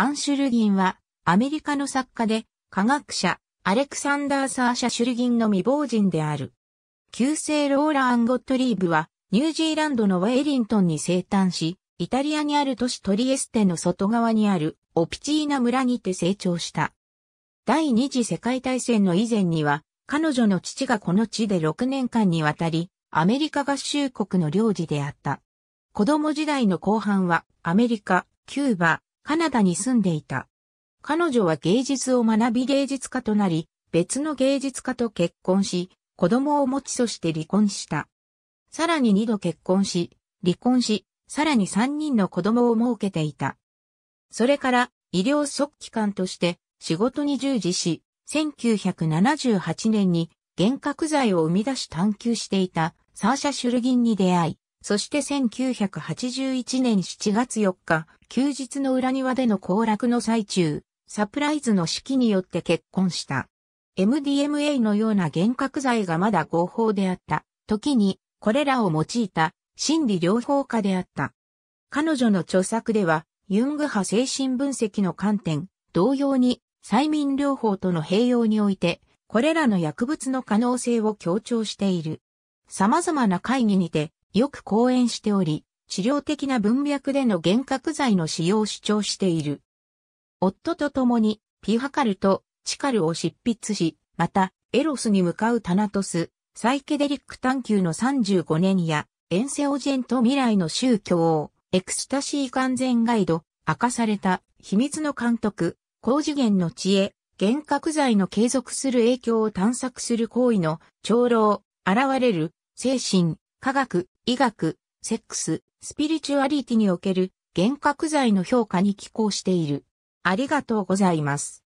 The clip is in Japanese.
アンシュルギンは、アメリカの作家で、科学者、アレクサンダー・サーシャ・シュルギンの未亡人である。旧姓ローラ・アン・ゴットリーブは、ニュージーランドのウェイリントンに生誕し、イタリアにある都市トリエステの外側にあるオピチーナ村にて成長した。第二次世界大戦の以前には、彼女の父がこの地で6年間にわたり、アメリカ合衆国の領事であった。子供時代の後半は、アメリカ、キューバ、カナダに住んでいた。彼女は芸術を学び芸術家となり、別の芸術家と結婚し、子供を持ちそして離婚した。さらに二度結婚し、離婚し、さらに三人の子供を設けていた。それから医療即帰官として仕事に従事し、1978年に幻覚剤を生み出し探求していたサーシャ・シュルギンに出会い、そして1981年7月4日、休日の裏庭での行楽の最中、サプライズの式によって結婚した。MDMA のような幻覚剤がまだ合法であった。時に、これらを用いた心理療法家であった。彼女の著作では、ユング派精神分析の観点、同様に催眠療法との併用において、これらの薬物の可能性を強調している。様々な会議にて、よく講演しており、治療的な文脈での幻覚剤の使用を主張している。夫と共に、ピハカルとチカルを執筆し、また、エロスに向かうタナトス、サイケデリック探求の35年や、エンセオジェント未来の宗教を、エクスタシー完全ガイド、明かされた、秘密の監督、高次元の知恵、幻覚剤の継続する影響を探索する行為の、長老、現れる、精神、科学、医学、セックス、スピリチュアリティにおける幻覚剤の評価に寄稿している。ありがとうございます。